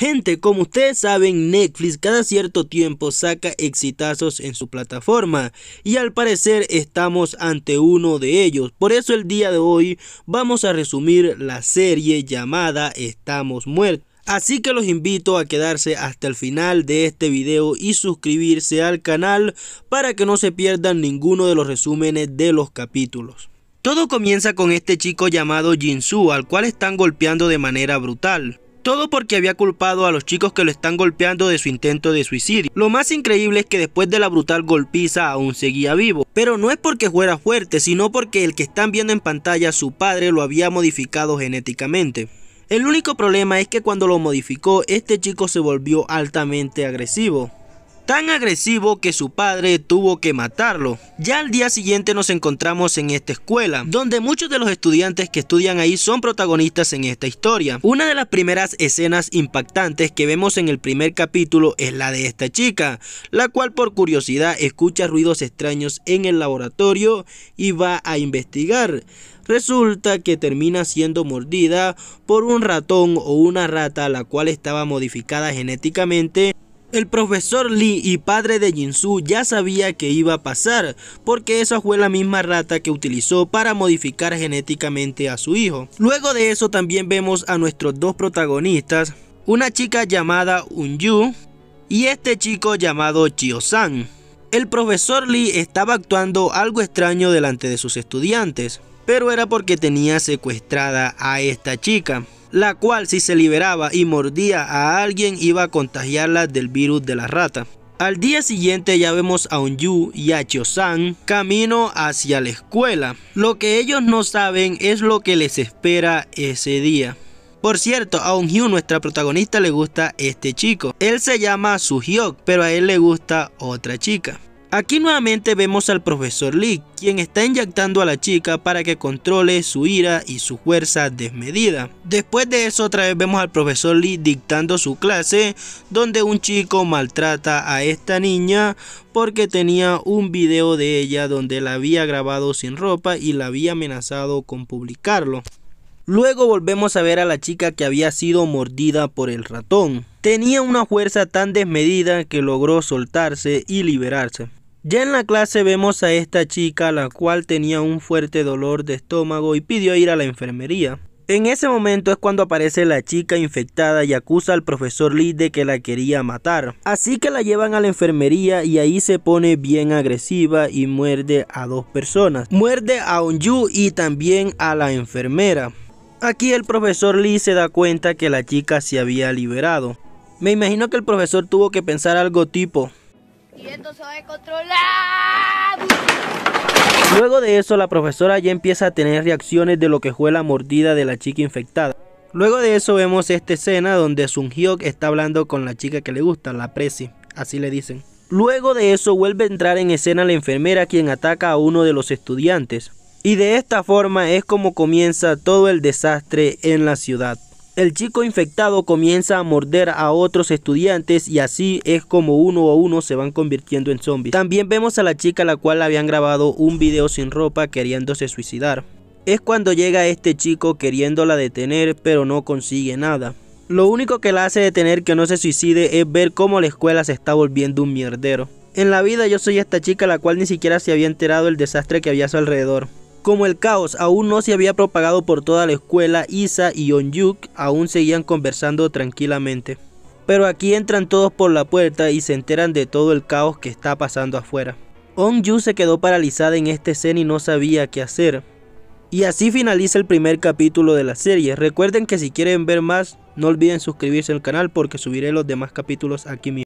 Gente, como ustedes saben, Netflix cada cierto tiempo saca exitazos en su plataforma y al parecer estamos ante uno de ellos. Por eso el día de hoy vamos a resumir la serie llamada Estamos Muertos. Así que los invito a quedarse hasta el final de este video y suscribirse al canal para que no se pierdan ninguno de los resúmenes de los capítulos. Todo comienza con este chico llamado jin Jinsu al cual están golpeando de manera brutal. Todo porque había culpado a los chicos que lo están golpeando de su intento de suicidio. Lo más increíble es que después de la brutal golpiza aún seguía vivo. Pero no es porque fuera fuerte, sino porque el que están viendo en pantalla su padre lo había modificado genéticamente. El único problema es que cuando lo modificó, este chico se volvió altamente agresivo tan agresivo que su padre tuvo que matarlo. Ya al día siguiente nos encontramos en esta escuela, donde muchos de los estudiantes que estudian ahí son protagonistas en esta historia. Una de las primeras escenas impactantes que vemos en el primer capítulo es la de esta chica, la cual por curiosidad escucha ruidos extraños en el laboratorio y va a investigar. Resulta que termina siendo mordida por un ratón o una rata la cual estaba modificada genéticamente el profesor Lee y padre de Jinsu ya sabía que iba a pasar, porque esa fue la misma rata que utilizó para modificar genéticamente a su hijo. Luego de eso también vemos a nuestros dos protagonistas, una chica llamada Yu. y este chico llamado Chio-san. El profesor Lee estaba actuando algo extraño delante de sus estudiantes, pero era porque tenía secuestrada a esta chica la cual si se liberaba y mordía a alguien iba a contagiarla del virus de la rata. Al día siguiente ya vemos a Yu y a Sang camino hacia la escuela. Lo que ellos no saben es lo que les espera ese día. Por cierto, a Yu, nuestra protagonista, le gusta este chico. Él se llama Suhyok, pero a él le gusta otra chica. Aquí nuevamente vemos al profesor Lee, quien está inyectando a la chica para que controle su ira y su fuerza desmedida. Después de eso otra vez vemos al profesor Lee dictando su clase, donde un chico maltrata a esta niña porque tenía un video de ella donde la había grabado sin ropa y la había amenazado con publicarlo. Luego volvemos a ver a la chica que había sido mordida por el ratón. Tenía una fuerza tan desmedida que logró soltarse y liberarse. Ya en la clase vemos a esta chica la cual tenía un fuerte dolor de estómago y pidió ir a la enfermería. En ese momento es cuando aparece la chica infectada y acusa al profesor Lee de que la quería matar. Así que la llevan a la enfermería y ahí se pone bien agresiva y muerde a dos personas. Muerde a Onju y también a la enfermera. Aquí el profesor Lee se da cuenta que la chica se había liberado. Me imagino que el profesor tuvo que pensar algo tipo, controlar. Luego de eso, la profesora ya empieza a tener reacciones de lo que fue la mordida de la chica infectada. Luego de eso vemos esta escena donde Sun Hyuk está hablando con la chica que le gusta, la Prezi, así le dicen. Luego de eso vuelve a entrar en escena la enfermera quien ataca a uno de los estudiantes. Y de esta forma es como comienza todo el desastre en la ciudad. El chico infectado comienza a morder a otros estudiantes y así es como uno a uno se van convirtiendo en zombies. También vemos a la chica a la cual habían grabado un video sin ropa queriéndose suicidar. Es cuando llega este chico queriéndola detener pero no consigue nada. Lo único que la hace detener que no se suicide es ver cómo la escuela se está volviendo un mierdero. En la vida yo soy esta chica la cual ni siquiera se había enterado del desastre que había a su alrededor. Como el caos aún no se había propagado por toda la escuela, Isa y Onyuk aún seguían conversando tranquilamente. Pero aquí entran todos por la puerta y se enteran de todo el caos que está pasando afuera. Onyuk se quedó paralizada en esta escena y no sabía qué hacer. Y así finaliza el primer capítulo de la serie. Recuerden que si quieren ver más, no olviden suscribirse al canal porque subiré los demás capítulos aquí mismo.